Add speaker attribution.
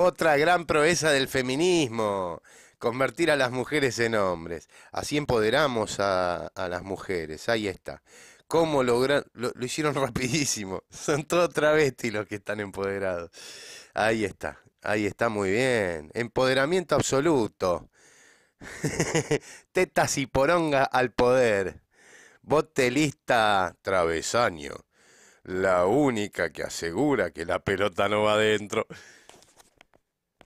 Speaker 1: Otra gran proeza del feminismo, convertir a las mujeres en hombres. Así empoderamos a, las mujeres, ahí está. ¿Cómo Lo, hicieron rapidísimo. Son todos travestis los que están empoderados. Ahí está, ahí está muy bien. Empoderamiento absoluto. Tetas y poronga al poder. Botelista travesaño. La única que asegura que la pelota no va adentro.